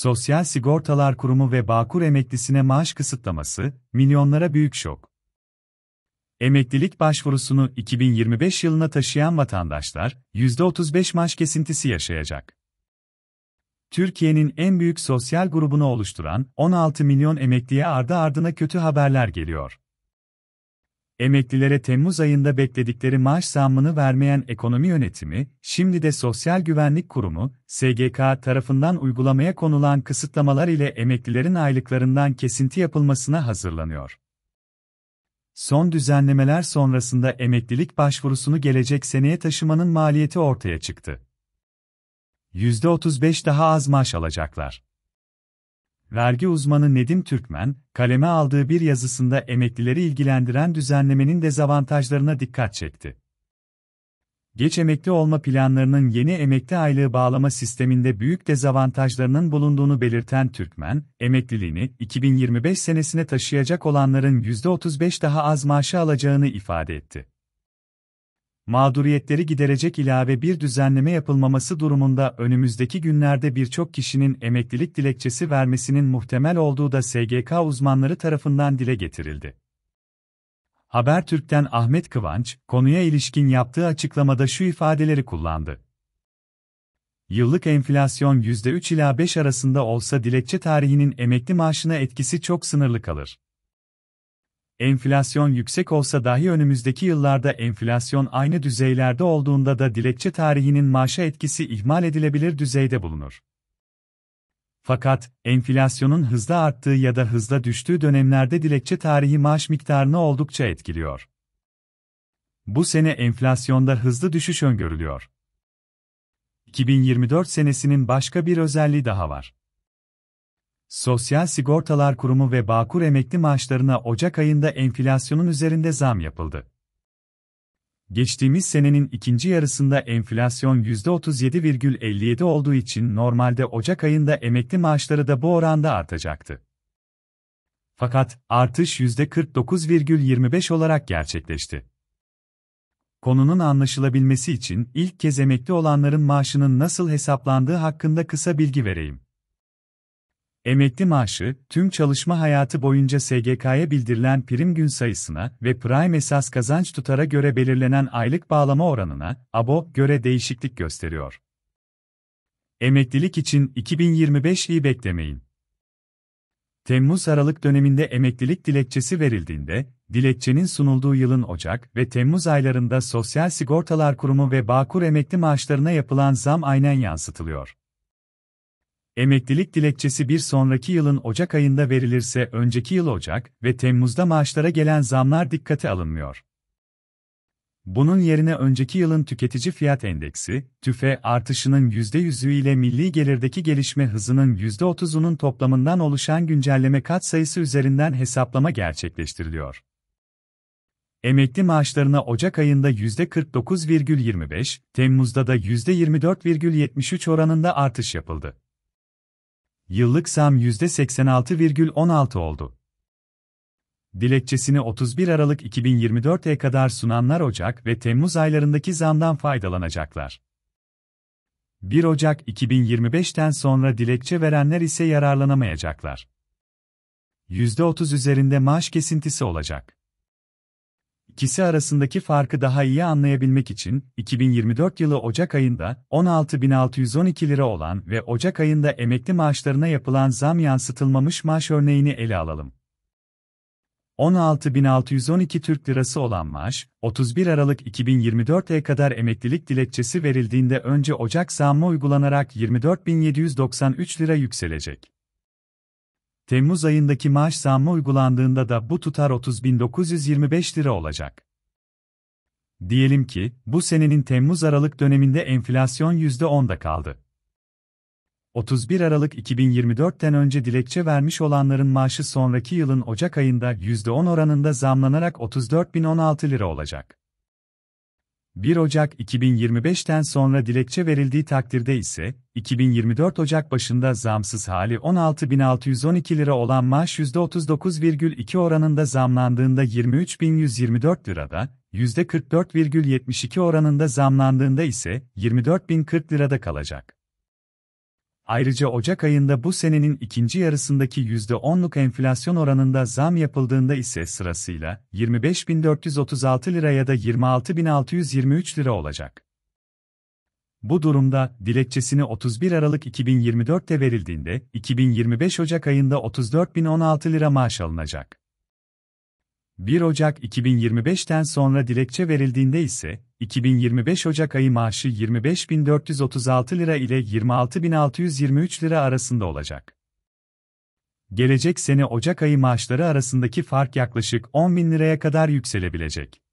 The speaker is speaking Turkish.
Sosyal Sigortalar Kurumu ve Bağkur emeklisine maaş kısıtlaması, milyonlara büyük şok. Emeklilik başvurusunu 2025 yılına taşıyan vatandaşlar, %35 maaş kesintisi yaşayacak. Türkiye'nin en büyük sosyal grubunu oluşturan 16 milyon emekliye ardı ardına kötü haberler geliyor. Emeklilere Temmuz ayında bekledikleri maaş zammını vermeyen ekonomi yönetimi, şimdi de Sosyal Güvenlik Kurumu, SGK tarafından uygulamaya konulan kısıtlamalar ile emeklilerin aylıklarından kesinti yapılmasına hazırlanıyor. Son düzenlemeler sonrasında emeklilik başvurusunu gelecek seneye taşımanın maliyeti ortaya çıktı. %35 daha az maaş alacaklar vergi uzmanı Nedim Türkmen, kaleme aldığı bir yazısında emeklileri ilgilendiren düzenlemenin dezavantajlarına dikkat çekti. Geç emekli olma planlarının yeni emekli aylığı bağlama sisteminde büyük dezavantajlarının bulunduğunu belirten Türkmen, emekliliğini 2025 senesine taşıyacak olanların %35 daha az maaşı alacağını ifade etti mağduriyetleri giderecek ilave bir düzenleme yapılmaması durumunda önümüzdeki günlerde birçok kişinin emeklilik dilekçesi vermesinin muhtemel olduğu da SGK uzmanları tarafından dile getirildi. Habertürk'ten Ahmet Kıvanç, konuya ilişkin yaptığı açıklamada şu ifadeleri kullandı. Yıllık enflasyon %3 ila 5 arasında olsa dilekçe tarihinin emekli maaşına etkisi çok sınırlı kalır. Enflasyon yüksek olsa dahi önümüzdeki yıllarda enflasyon aynı düzeylerde olduğunda da dilekçe tarihinin maaşa etkisi ihmal edilebilir düzeyde bulunur. Fakat, enflasyonun hızla arttığı ya da hızla düştüğü dönemlerde dilekçe tarihi maaş miktarını oldukça etkiliyor. Bu sene enflasyonda hızlı düşüş öngörülüyor. 2024 senesinin başka bir özelliği daha var. Sosyal Sigortalar Kurumu ve Bağkur emekli maaşlarına Ocak ayında enflasyonun üzerinde zam yapıldı. Geçtiğimiz senenin ikinci yarısında enflasyon %37,57 olduğu için normalde Ocak ayında emekli maaşları da bu oranda artacaktı. Fakat artış %49,25 olarak gerçekleşti. Konunun anlaşılabilmesi için ilk kez emekli olanların maaşının nasıl hesaplandığı hakkında kısa bilgi vereyim. Emekli maaşı, tüm çalışma hayatı boyunca SGK'ya bildirilen prim gün sayısına ve prime esas kazanç tutara göre belirlenen aylık bağlama oranına, ABO, göre değişiklik gösteriyor. Emeklilik için 2025'yi beklemeyin. Temmuz-Aralık döneminde emeklilik dilekçesi verildiğinde, dilekçenin sunulduğu yılın Ocak ve Temmuz aylarında Sosyal Sigortalar Kurumu ve Bağkur emekli maaşlarına yapılan zam aynen yansıtılıyor. Emeklilik dilekçesi bir sonraki yılın Ocak ayında verilirse önceki yıl Ocak ve Temmuz'da maaşlara gelen zamlar dikkate alınmıyor. Bunun yerine önceki yılın tüketici fiyat endeksi, tüfe artışının %100'ü ile milli gelirdeki gelişme hızının %30'unun toplamından oluşan güncelleme katsayısı üzerinden hesaplama gerçekleştiriliyor. Emekli maaşlarına Ocak ayında %49,25, Temmuz'da da %24,73 oranında artış yapıldı. Yıllık zam %86,16 oldu. Dilekçesini 31 Aralık 2024'e kadar sunanlar Ocak ve Temmuz aylarındaki zamdan faydalanacaklar. 1 Ocak 2025'ten sonra dilekçe verenler ise yararlanamayacaklar. %30 üzerinde maaş kesintisi olacak ikisi arasındaki farkı daha iyi anlayabilmek için 2024 yılı Ocak ayında 16.612 lira olan ve Ocak ayında emekli maaşlarına yapılan zam yansıtılmamış maaş örneğini ele alalım. 16.612 Türk Lirası olan maaş, 31 Aralık 2024'e kadar emeklilik dilekçesi verildiğinde önce Ocak zammı uygulanarak 24.793 lira yükselecek. Temmuz ayındaki maaş zammı uygulandığında da bu tutar 30.925 lira olacak. Diyelim ki, bu senenin Temmuz-Aralık döneminde enflasyon %10'da kaldı. 31 Aralık 2024'ten önce dilekçe vermiş olanların maaşı sonraki yılın Ocak ayında %10 oranında zamlanarak 34.016 lira olacak. 1 Ocak 2025'ten sonra dilekçe verildiği takdirde ise, 2024 Ocak başında zamsız hali 16.612 lira olan maaş %39,2 oranında zamlandığında 23.124 lirada, %44,72 oranında zamlandığında ise 24.040 lirada kalacak. Ayrıca Ocak ayında bu senenin ikinci yarısındaki %10'luk enflasyon oranında zam yapıldığında ise sırasıyla 25.436 lira ya da 26.623 lira olacak. Bu durumda dilekçesini 31 Aralık 2024'te verildiğinde 2025 Ocak ayında 34.016 lira maaş alınacak. 1 Ocak 2025'ten sonra dilekçe verildiğinde ise 2025 Ocak ayı maaşı 25.436 lira ile 26.623 lira arasında olacak. Gelecek sene Ocak ayı maaşları arasındaki fark yaklaşık 10.000 liraya kadar yükselebilecek.